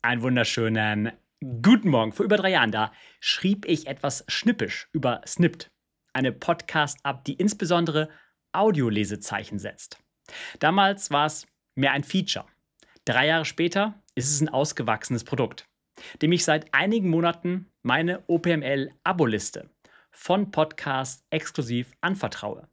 Einen wunderschönen guten Morgen. Vor über drei Jahren da schrieb ich etwas schnippisch über Snipped, eine Podcast-App, die insbesondere Audiolesezeichen setzt. Damals war es mehr ein Feature. Drei Jahre später ist es ein ausgewachsenes Produkt, dem ich seit einigen Monaten meine OPML-Aboliste von Podcasts exklusiv anvertraue.